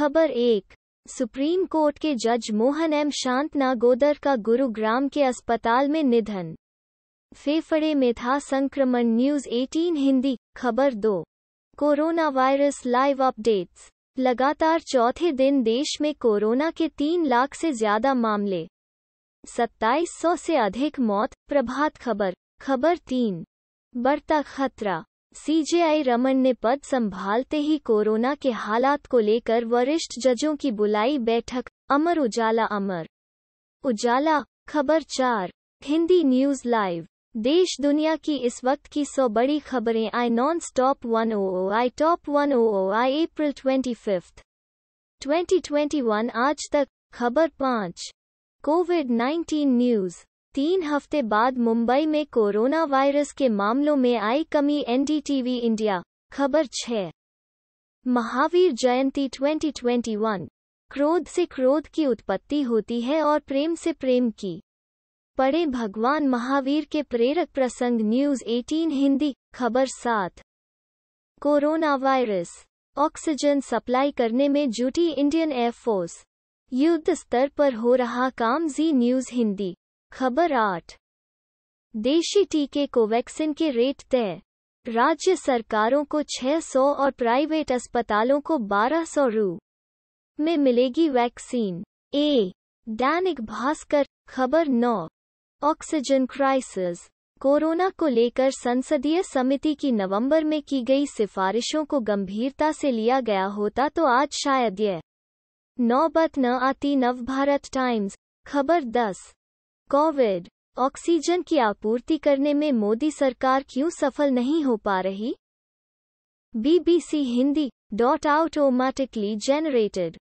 खबर एक supreme court के जज मोहन एम शांत नागोदर का गुरुग्राम के अस्पताल में निधन फेफड़े में था संक्रमण न्यूज 18 हिंदी खबर दो कोरोना वायरस लाइव अपडेट्स लगातार चौथे दिन देश में कोरोना के तीन लाख से ज्यादा मामले सौ से अधिक मौत प्रभात खबर खबर तीन बढ़ता खतरा सीजेआई रमन ने पद संभालते ही कोरोना के हालात को लेकर वरिष्ठ जजों की बुलाई बैठक अमर उजाला अमर उजाला खबर चार हिंदी न्यूज लाइव देश दुनिया की इस वक्त की सौ बड़ी खबरें आई non stop one o I top one o I April twenty fifth twenty twenty one आज तक खबर पाँच कोविड नाइन्टीन न्यूज़ तीन हफ्ते बाद मुंबई में कोरोना वायरस के मामलों में आई कमी एनडीटीवी इंडिया खबर छह महावीर जयंती 2021 क्रोध से क्रोध की उत्पत्ति होती है और प्रेम से प्रेम की पढ़े भगवान महावीर के प्रेरक प्रसंग न्यूज 18 हिंदी खबर सात कोरोना वायरस ऑक्सीजन सप्लाई करने में जुटी इंडियन एयरफोर्स युद्ध स्तर पर हो रहा काम जी न्यूज हिंदी खबर आठ देशी टीके कोवैक्सिन के रेट तय राज्य सरकारों को 600 और प्राइवेट अस्पतालों को 1200 सौ रू में मिलेगी वैक्सीन ए दैनिक भास्कर खबर नौ ऑक्सीजन क्राइसिस कोरोना को लेकर संसदीय समिति की नवंबर में की गई सिफारिशों को गंभीरता से लिया गया होता तो आज शायद यह नौबत न आती नवभारत टाइम्स खबर 10 कोविड ऑक्सीजन की आपूर्ति करने में मोदी सरकार क्यों सफल नहीं हो पा रही BBC Hindi dot automatically generated